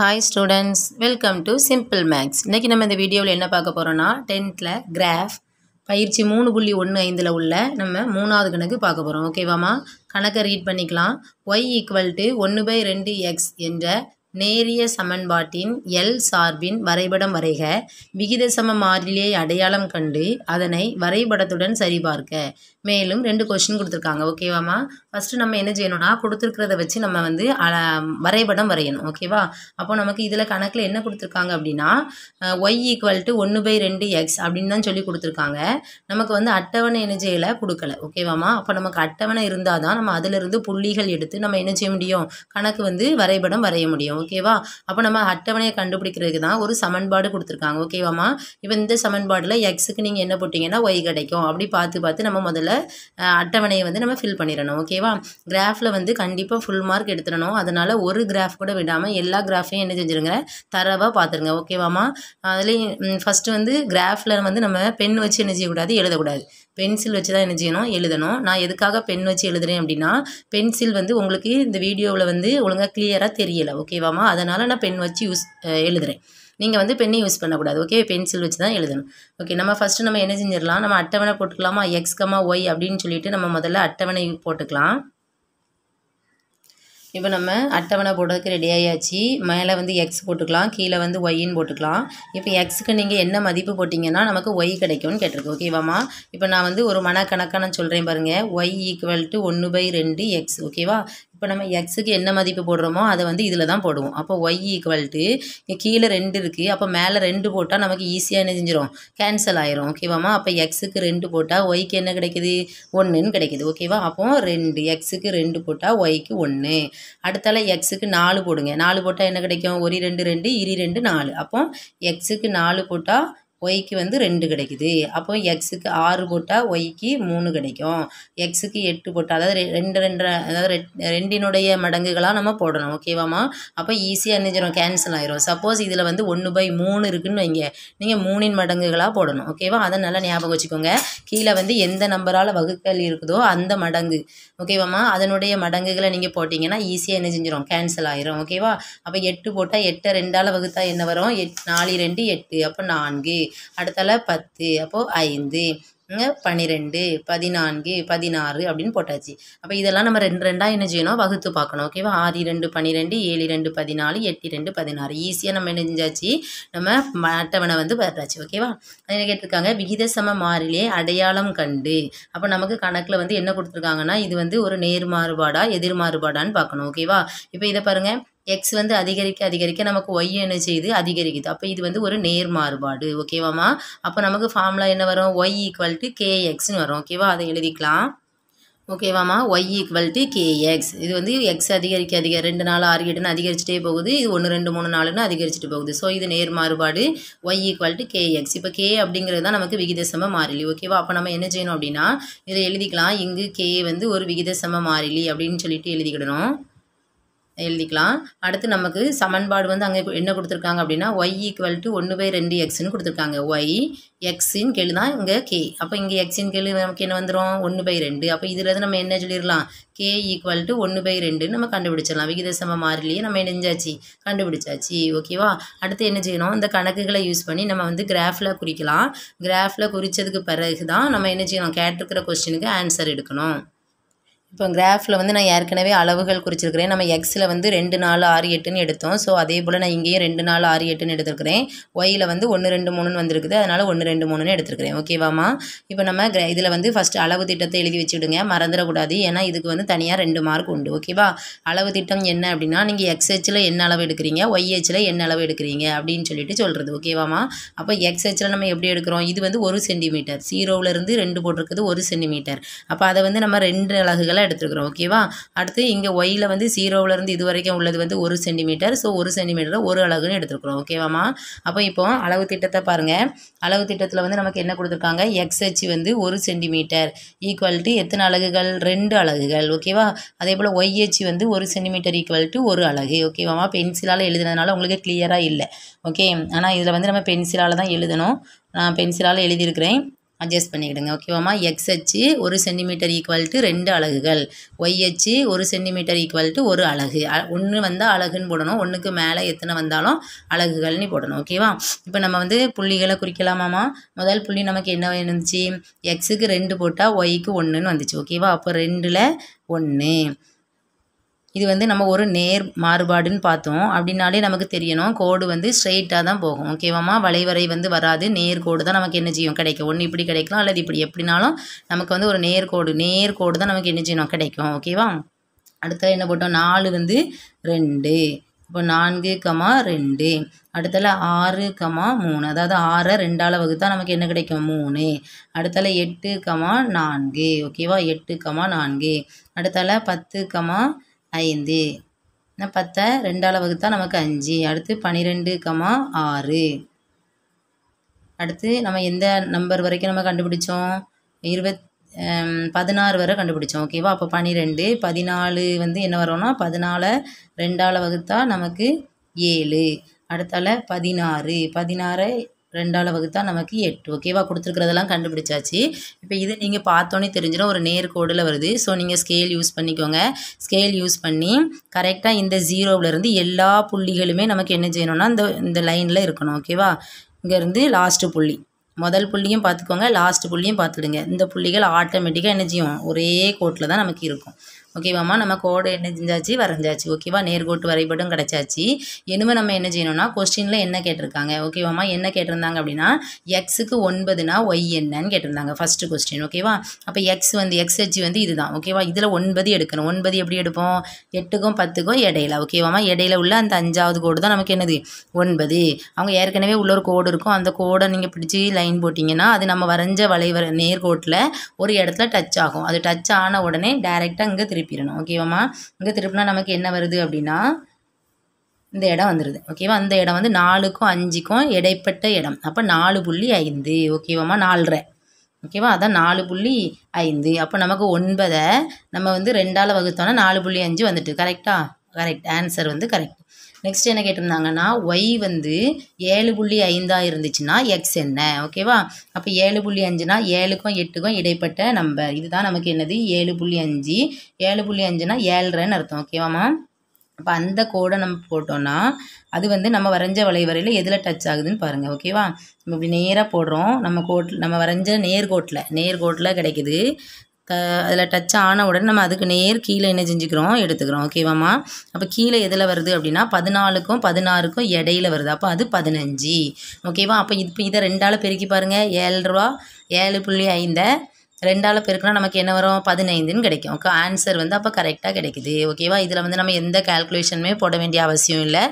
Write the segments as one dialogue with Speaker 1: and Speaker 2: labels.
Speaker 1: hi students welcome to simple maths இன்றைக்கி நம்ம இந்த வீடியோவில் என்ன பார்க்க போகிறோன்னா டென்த்தில் கிராஃப் பயிற்சி மூணு புள்ளி ஒன்று ஐந்தில் உள்ள நம்ம மூணாவது கணக்கு பார்க்க போகிறோம் ஓகேவாமா கணக்கை ரீட் பண்ணிக்கலாம் ஒய் ஈக்குவல் டு ஒன்று பை ரெண்டு எக்ஸ் என்ற நேரிய சமன்பாட்டின் எல் சார்பின் வரைபடம் வரைக விகித சம மாறிலியை அடையாளம் கண்டு அதனை வரைபடத்துடன் சரிபார்க்க மேலும் ரெண்டு கொஷின் கொடுத்துருக்காங்க ஓகேவாம்மா ஃபஸ்ட்டு நம்ம என்ன செய்யணும்னா கொடுத்துருக்கிறத வச்சு நம்ம வந்து வரைபடம் வரையணும் ஓகேவா அப்போ நமக்கு இதில் கணக்கில் என்ன கொடுத்துருக்காங்க அப்படின்னா ஒய் ஈக்குவல் டு ஒன்று பை ரெண்டு எக்ஸ் அப்படின்னு தான் சொல்லி கொடுத்துருக்காங்க நமக்கு வந்து அட்டவணை என்ன செய்யலை கொடுக்கல ஓகேவாம்மா அப்போ நமக்கு அட்டவணை இருந்தால் தான் நம்ம அதிலிருந்து புள்ளிகள் எடுத்து நம்ம என்ன செய்ய முடியும் கணக்கு வந்து வரைபடம் வரைய முடியும் ஓகேவா அப்போ நம்ம அட்டவணையை கண்டுபிடிக்கிறதுக்கு தான் ஒரு சமன்பாடு கொடுத்துருக்காங்க ஓகேவாம்மா இப்போ இந்த சமன்பாடில் எக்ஸுக்கு நீங்கள் என்ன போட்டிங்கன்னா ஒய் கிடைக்கும் அப்படி பார்த்து பார்த்து நம்ம முதல்ல அட்டவணையை வந்து நம்ம ஃபில் பண்ணிடணும் ஓகேவா கிராஃபில் வந்து கண்டிப்பாக ஃபுல் மார்க் எடுத்துடணும் அதனால் ஒரு கிராஃப் கூட விடாமல் எல்லா கிராஃபையும் என்ன செஞ்சுருங்க தரவாக பார்த்துருங்க ஓகேவாம்மா அதுலேயும் ஃபஸ்ட்டு வந்து கிராஃபில் வந்து நம்ம பென் வச்சு என்ன செய்யக்கூடாது எழுதக்கூடாது பென்சில் வச்சு தான் என்ன செய்யணும் எழுதணும் நான் எதுக்காக பென் வச்சு எழுதுறேன் அப்படின்னா பென்சில் வந்து உங்களுக்கு இந்த வீடியோவில் வந்து ஒழுங்காக கிளியராக தெரியலை ஓகேவா வச்சுக்கோமா அதனால் நான் பென் வச்சு யூஸ் எழுதுகிறேன் நீங்கள் வந்து பெண்ணை யூஸ் பண்ணக்கூடாது ஓகே பென்சில் வச்சு தான் எழுதணும் ஓகே நம்ம ஃபஸ்ட்டு நம்ம என்ன செஞ்சிடலாம் நம்ம அட்டவணை போட்டுக்கலாமா எக்ஸ் ஒய் அப்படின்னு சொல்லிட்டு நம்ம முதல்ல அட்டவணை போட்டுக்கலாம் இப்போ நம்ம அட்டவணை போடுறதுக்கு ரெடி ஆகியாச்சு மேலே வந்து எக்ஸ் போட்டுக்கலாம் கீழே வந்து ஒய்ன்னு போட்டுக்கலாம் இப்போ எக்ஸுக்கு நீங்கள் என்ன மதிப்பு போட்டிங்கன்னா நமக்கு ஒய் கிடைக்கும்னு கேட்டிருக்கு ஓகேவாம்மா இப்போ நான் வந்து ஒரு மனக்கணக்கான சொல்கிறேன் பாருங்கள் ஒய் ஈக்குவல் டு ஒன்று பை ரெண்டு எக்ஸ் ஓகேவா இப்போ நம்ம எக்ஸுக்கு என்ன மதிப்பு போடுறோமோ அதை வந்து இதில் தான் போடுவோம் அப்போ ஒய் ஈக்குவல்ட்டு இங்கே கீழே ரெண்டு இருக்குது அப்போ மேலே ரெண்டு போட்டால் நமக்கு ஈஸியாக என்ன செஞ்சிடும் கேன்சல் ஆயிரும் ஓகேவாம்மா அப்போ எக்ஸுக்கு ரெண்டு போட்டால் ஒய்க்கு என்ன கிடைக்கிது ஒன்றுன்னு கிடைக்கிது ஓகேவா அப்போ ரெண்டு எக்ஸுக்கு ரெண்டு போட்டால் ஒய்க்கு ஒன்று அடுத்தால எக்ஸுக்கு நாலு போடுங்க நாலு போட்டால் என்ன கிடைக்கும் ஒரு ரெண்டு ரெண்டு இரு ரெண்டு நாலு அப்போ எக்ஸுக்கு நாலு போட்டால் ஒய்க்கு வந்து ரெண்டு கிடைக்குது அப்போ எக்ஸுக்கு ஆறு போட்டால் ஒய்க்கு மூணு கிடைக்கும் எக்ஸுக்கு எட்டு போட்டால் அதாவது ரெண்டு ரெண்டு அதாவது ரெண்டினுடைய மடங்குகளாக நம்ம போடணும் ஓகேவாம்மா அப்போ ஈஸியாக நினைஞ்சிடும் கேன்சல் ஆயிரும் சப்போஸ் இதில் வந்து ஒன்று பை மூணு இருக்குதுன்னு வைங்க நீங்கள் மூணின் மடங்குகளாக போடணும் ஓகேவா அதை நல்லா ஞாபகம் வச்சுக்கோங்க கீழே வந்து எந்த நம்பரால் வகுக்கல் இருக்குதோ அந்த மடங்கு ஓகேவாம்மா அதனுடைய மடங்குகளை நீங்கள் போட்டிங்கன்னா ஈஸியாக என்ன செஞ்சிடும் கேன்சல் ஆயிரும் ஓகேவா அப்போ எட்டு போட்டால் எட்டை ரெண்டால் வகுத்தா என்ன வரும் எட் நாலு ரெண்டு எட்டு அப்போ நான்கு அடுத்தால பத்து அப்போது ஐந்து பன்னிரெண்டு பதினான்கு பதினாறு அப்படின்னு போட்டாச்சு அப்போ இதெல்லாம் நம்ம ரெண்டு ரெண்டாக என்ன செய்யணும் வகுத்து பார்க்கணும் ஓகேவா ஆறு ரெண்டு பன்னிரெண்டு ஏழு ரெண்டு பதினாலு எட்டு ரெண்டு பதினாறு ஈஸியாக நம்ம என்ன செஞ்சாச்சு நம்ம அட்டவணை வந்து வர்றாச்சு ஓகேவா என்ன கேட்டிருக்காங்க விகித சம மாறிலே அடையாளம் கண்டு அப்போ நமக்கு கணக்கில் வந்து என்ன கொடுத்துருக்காங்கன்னா இது வந்து ஒரு நேர் மாறுபாடா எதிர் மாறுபாடான்னு பார்க்கணும் ஓகேவா இப்போ இதை பாருங்கள் எக்ஸ் வந்து அதிகரிக்க அதிகரிக்க நமக்கு ஒய் என்ன செய்யுது அதிகரிக்குது அப்போ இது வந்து ஒரு நேர் மாறுபாடு ஓகேவாம்மா அப்போ நமக்கு ஃபார்முலா என்ன வரும் ஒய் ஈக்குவல் டு கே எக்ஸ்னு வரும் ஓகேவா அதை எழுதிக்கலாம் ஓகேவாம்மா ஒய் ஈக்குவல் டு கேஎக்ஸ் இது வந்து எக்ஸ் அதிகரிக்க அதிக ரெண்டு நாள் ஆறு எட்டுன்னு அதிகரிச்சுட்டே போகுது இது ஒன்று ரெண்டு மூணு நாளுன்னு அதிகரிச்சுட்டு போகுது ஸோ இது நேர் மாறுபாடு ஒய் ஈக்குவல் டு கேஎக்ஸ் இப்போ கே அப்படிங்கிறது தான் நமக்கு விகிதசம மாறிலி ஓகேவா அப்போ நம்ம என்ன செய்யணும் அப்படின்னா இதில் எழுதிக்கலாம் இங்கு கே வந்து ஒரு விகிதசம மாறிலி அப்படின்னு சொல்லிட்டு எழுதிக்கிடணும் எழுதிக்கலாம் அடுத்து நமக்கு சமன்பாடு வந்து அங்கே என்ன கொடுத்துருக்காங்க அப்படின்னா ஒய் ஈக்குவல் டு ஒன்று பை ரெண்டு எக்ஸ்னு கொடுத்துருக்காங்க ஒய் எக்ஸின் கேளு தான் இங்கே கே அப்போ இங்கே எக்ஸின் கெழு நமக்கு என்ன வந்துடும் ஒன்று பை ரெண்டு அப்போ இதில் நம்ம என்ன சொல்லிடலாம் கே ஈக்குவல் டு ஒன்று பை ரெண்டுன்னு நம்ம கண்டுபிடிச்சிடலாம் விகித சம மாறிலேயே நம்ம நெஞ்சாச்சு கண்டுபிடிச்சாச்சு ஓகேவா அடுத்து என்ன செய்யணும் இந்த கணக்குகளை யூஸ் பண்ணி நம்ம வந்து கிராஃபில் குறிக்கலாம் கிராஃபில் குறித்ததுக்கு பிறகு தான் நம்ம என்ன செய்யணும் கேட்டிருக்கிற கொஸ்டினுக்கு ஆன்சர் எடுக்கணும் இப்போ கிராஃபில் வந்து நான் ஏற்கனவே அளவுகள் குறிச்சிருக்கிறேன் நம்ம எக்ஸில் வந்து ரெண்டு நாலு ஆறு எட்டுன்னு எடுத்தோம் ஸோ அதே போல் நான் இங்கேயும் ரெண்டு நாலு ஆறு எட்டுன்னு எடுத்துருக்கிறேன் ஒயில் வந்து ஒன்று ரெண்டு மூணுன்னு வந்திருக்குது அதனால் ஒன்று ரெண்டு மூணுன்னு எடுத்துருக்கிறேன் ஓகேவாம்மா இப்போ நம்ம கிர இதில் வந்து ஃபஸ்ட்டு அளவு திட்டத்தை எழுதி வச்சுடுங்க மறந்துடக்கூடாது ஏன்னா இதுக்கு வந்து தனியாக ரெண்டு மார்க் உண்டு ஓகேவா அளவு திட்டம் என்ன அப்படின்னா நீங்கள் எக்ஸ்ஹெச்சில் என்ன அளவு எடுக்கிறீங்க ஒய்ஹெச்சில் என்ன அளவு எடுக்கிறீங்க அப்படின்னு சொல்லிட்டு சொல்கிறது ஓகேவாம்மா அப்போ எக்ஸ்ஹெச்சில் நம்ம எப்படி எடுக்கிறோம் இது வந்து ஒரு சென்டிமீட்டர் ஜீரோவிலேருந்து ரெண்டு போட்டிருக்குது ஒரு சென்டிமீட்டர் அப்போ அதை வந்து நம்ம ரெண்டு அலகுகள் இதெல்லாம் எடுத்துருக்குறோம் ஓகேவா அடுத்து இங்கே ஒயில் வந்து ஜீரோவிலேருந்து இது வரைக்கும் உள்ளது வந்து ஒரு சென்டிமீட்டர் ஸோ ஒரு சென்டிமீட்டரில் ஒரு அழகுன்னு எடுத்துருக்குறோம் ஓகேவாம்மா அப்போ இப்போ அளவு திட்டத்தை பாருங்கள் அளவு திட்டத்தில் வந்து நமக்கு என்ன கொடுத்துருக்காங்க எக்ஸ் வந்து ஒரு சென்டிமீட்டர் ஈக்குவல் டு எத்தனை அலகுகள் ரெண்டு அலகுகள் ஓகேவா அதே போல் ஒய் வந்து ஒரு சென்டிமீட்டர் ஈக்குவல் டு ஒரு அழகு ஓகேவாம்மா பென்சிலால் எழுதுனதுனால உங்களுக்கு கிளியராக இல்லை ஓகே ஆனால் இதில் வந்து நம்ம பென்சிலால் தான் எழுதணும் நான் பென்சிலால் எழுதியிருக்கிறேன் அட்ஜஸ்ட் பண்ணிக்கிடுங்க ஓகேவாம்மா எக்ஸ் அச்சு ஒரு சென்டிமீட்டர் ஈக்குவல் டு ரெண்டு அலகுகள் ஒய் அச்சு ஒரு சென்டிமீட்டர் ஈக்குவல் டு ஒரு அலகு ஒன்று வந்தால் அலகுன்னு போடணும் ஒன்றுக்கு மேலே எத்தனை வந்தாலும் அலகுகள்னு போடணும் ஓகேவா இப்போ நம்ம வந்து புள்ளிகளை குறிக்கலாமாம்மா முதல் புள்ளி நமக்கு என்ன இருந்துச்சு எக்ஸுக்கு ரெண்டு போட்டால் ஒய்க்கு ஒன்றுன்னு வந்துச்சு ஓகேவா அப்போ ரெண்டில் ஒன்று இது வந்து நம்ம ஒரு நேர் மாறுபாடுன்னு பார்த்தோம் அப்படின்னாலே நமக்கு தெரியணும் கோடு வந்து ஸ்ட்ரெயிட்டாக தான் போகும் ஓகேவாமா வளைவரை வந்து வராது நேர் கோடு தான் நமக்கு என்ன செய்யும் கிடைக்கும் ஒன்று இப்படி கிடைக்கலாம் அல்லது இப்படி எப்படினாலும் நமக்கு வந்து ஒரு நேர் கோடு நேர் கோடு தான் நமக்கு என்ன செய்யணும் கிடைக்கும் ஓகேவா அடுத்தது என்ன போட்டோம் நாலு வந்து ரெண்டு இப்போ நான்கு கமா ரெண்டு அடுத்தால ஆறு கமா மூணு அதாவது ஆறை ரெண்டால் வகுத்தா நமக்கு என்ன கிடைக்கும் மூணு அடுத்தால எட்டு கமா நான்கு ஓகேவா எட்டு கமா நான்கு அடுத்தால பத்து கமா ஐந்து ஏன்னா பத்தை ரெண்டால் வகுத்தா நமக்கு அஞ்சு அடுத்து பன்னிரெண்டு கமா ஆறு அடுத்து நம்ம எந்த நம்பர் வரைக்கும் நம்ம கண்டுபிடிச்சோம் இருபத் பதினாறு வரை கண்டுபிடிச்சோம் ஓகேவா அப்போ பன்னிரெண்டு பதினாலு வந்து என்ன வரோம்னா பதினாலை ரெண்டால் வகுத்தா நமக்கு ஏழு அடுத்தால பதினாறு பதினாறை ரெண்டாவது வகுத்தா நமக்கு எட்டு ஓகேவா கொடுத்துருக்கிறதெல்லாம் கண்டுபிடிச்சாச்சு இப்போ இது நீங்கள் பார்த்தோன்னே தெரிஞ்சிடும் ஒரு நேர்கோடில் வருது ஸோ நீங்கள் ஸ்கேல் யூஸ் பண்ணிக்கோங்க ஸ்கேல் யூஸ் பண்ணி கரெக்டாக இந்த ஜீரோவிலேருந்து எல்லா புள்ளிகளுமே நமக்கு என்ன செய்யணும்னா இந்த இந்த லைனில் இருக்கணும் ஓகேவா இங்கேருந்து லாஸ்ட்டு புள்ளி முதல் புள்ளியும் பார்த்துக்கோங்க லாஸ்ட் புள்ளியும் பார்த்துடுங்க இந்த புள்ளிகள் ஆட்டோமேட்டிக்காக என்ன செய்யும் ஒரே கோட்டில் தான் நமக்கு இருக்கும் ஓகேவாம்மா நம்ம கோடு என்ன செஞ்சாச்சு வரைஞ்சாச்சு ஓகேவா நேர்கோட்டு வரைபடும் கிடச்சாச்சு இனிமேல் நம்ம என்ன செய்யணும்னா கொஸ்டினில் என்ன கேட்டிருக்காங்க ஓகேவாம்மா என்ன கேட்டிருந்தாங்க அப்படின்னா எக்ஸுக்கு ஒன்பதுனா ஒய் என்னன்னு கேட்டிருந்தாங்க ஃபஸ்ட்டு கொஸ்டின் ஓகேவா அப்போ எக்ஸ் வந்து எக்ஸ் ஹெச் வந்து இதுதான் ஓகேவா இதில் ஒன்பது எடுக்கணும் ஒன்பது எப்படி எடுப்போம் எட்டுக்கும் பத்துக்கும் இடையில ஓகேவாம்மா இடையில உள்ள அந்த அஞ்சாவது கோடு தான் நமக்கு என்னது ஒன்பது அவங்க ஏற்கனவே உள்ள ஒரு கோடு இருக்கும் அந்த கோடை நீங்கள் பிடிச்சி லைன் போட்டிங்கன்னா அது நம்ம வரைஞ்ச வளைவர நேர்கோட்டில் ஒரு இடத்துல டச் ஆகும் அது டச் ஆன உடனே டேரெக்டாக இங்கே திருப்பி திருப்பிடணும் ஓகேவாம்மா இங்கே திருப்பினா நமக்கு என்ன வருது அப்படின்னா இந்த இடம் வந்துடுது ஓகேவா அந்த இடம் வந்து நாலுக்கும் அஞ்சுக்கும் இடைப்பட்ட இடம் அப்போ நாலு புள்ளி ஐந்து ஓகேவாம்மா நாலரை ஓகேவா அதான் நாலு புள்ளி ஐந்து அப்போ நமக்கு ஒன்பதை நம்ம வந்து ரெண்டால் வகுத்தோன்னா நாலு புள்ளி அஞ்சு வந்துட்டு கரெக்டாக கரெக்ட் ஆன்சர் வந்து கரெக்ட் நெக்ஸ்ட் என்ன கேட்டிருந்தாங்கன்னா ஒய் வந்து ஏழு புள்ளி ஐந்தாக இருந்துச்சுன்னா எக்ஸ் என்ன ஓகேவா அப்போ ஏழு புள்ளி அஞ்சுனா ஏழுக்கும் எட்டுக்கும் இடைப்பட்ட நம்பர் இதுதான் நமக்கு என்னது ஏழு புள்ளி அஞ்சு ஏழு புள்ளி அஞ்சுனா ஏழ்ரைன்னு அர்த்தம் ஓகேவாம்மா அப்போ அந்த கோடை நம்ம போட்டோன்னா அது வந்து நம்ம வரைஞ்ச வளைவரையில் எதில் டச் ஆகுதுன்னு பாருங்கள் ஓகேவா நம்ம இப்படி நேராக போடுறோம் நம்ம கோட்டில் நம்ம வரைஞ்ச நேர்கோட்டில் நேர்கோட்டில் கிடைக்குது க அதில் டச் ஆன உடனே நம்ம அதுக்கு நேர் கீழே என்ன செஞ்சுக்கிறோம் எடுத்துக்கிறோம் ஓகேவாம்மா அப்போ கீழே எதில் வருது அப்படின்னா பதினாலுக்கும் பதினாறுக்கும் இடையில வருது அப்போ அது பதினஞ்சு ஓகேவா அப்போ இப்போ இதை ரெண்டால் பெருக்கி பாருங்கள் ஏழ்ரூவா ஏழு புள்ளி ஐந்தை ரெண்டால் பெருக்குனா நமக்கு என்ன வரும் பதினைந்துன்னு கிடைக்கும் ஓகே ஆன்சர் வந்து அப்போ கரெக்டாக கிடைக்குது ஓகேவா இதில் வந்து நம்ம எந்த கால்குலேஷனுமே போட வேண்டிய அவசியம் இல்லை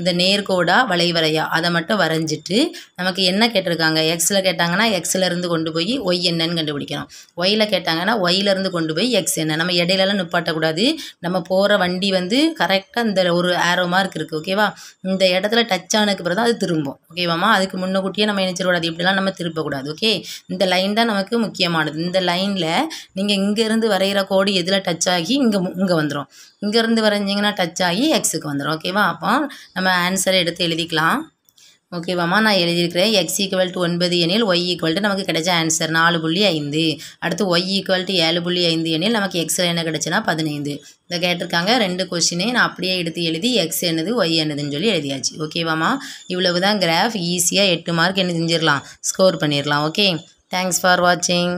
Speaker 1: இந்த நேர்கோடா வளைவரையா அதை மட்டும் வரைஞ்சிட்டு நமக்கு என்ன கேட்டிருக்காங்க எக்ஸில் கேட்டாங்கன்னா எக்ஸ்லேருந்து கொண்டு போய் ஒய் என்னன்னு கண்டுபிடிக்கணும் ஒயில் கேட்டாங்கன்னா ஒயிலேருந்து கொண்டு போய் எக்ஸ் என்ன நம்ம இடையிலலாம் நிப்பாட்டக்கூடாது நம்ம போகிற வண்டி வந்து கரெக்டாக இந்த ஒரு ஆரோ மார்க் இருக்குது ஓகேவா இந்த இடத்துல டச் ஆனதுக்கு பிறகு அது திரும்பும் ஓகேவாமா அதுக்கு முன்னக்கூட்டியே நம்ம நினைச்சிடக்கூடாது இப்படிலாம் நம்ம திரும்பக்கூடாது ஓகே இந்த லைன் தான் நமக்கு முக்கியமானது இந்த லைனில் நீங்கள் இங்கேருந்து வரைகிற கோடு எதில் டச் ஆகி இங்கே இங்கே வந்துடும் இங்கேருந்து வரைஞ்சிங்கன்னா டச் ஆகி எக்ஸுக்கு வந்துடும் ஓகேவா அப்போ நம்ம ஆன்சரை எடுத்து எழுதிக்கலாம் ஓகேவாம்மா நான் எழுதியிருக்கிறேன் எக்ஸ் ஈக்குவல் டு ஒன்பது எனில் ஒய் ஈக்குவல் டு நமக்கு கிடைச்ச ஆன்சர் நாலு புள்ளி ஐந்து அடுத்து ஒய் ஈக்குவல் டு ஏழு புள்ளி ஐந்து எனில் நமக்கு எக்ஸில் என்ன கிடைச்சுன்னா பதினைந்து இதை கேட்டிருக்காங்க ரெண்டு கொஷினே நான் அப்படியே எடுத்து எழுதி எக்ஸ் என்னது ஒய் என்னதுன்னு சொல்லி எழுதியாச்சு ஓகேவாம்மா இவ்வளவு தான் கிராஃப் ஈஸியாக எட்டு மார்க் என்ன செஞ்சிடலாம் ஸ்கோர் பண்ணிடலாம் ஓகே தேங்க்ஸ் ஃபார் வாட்சிங்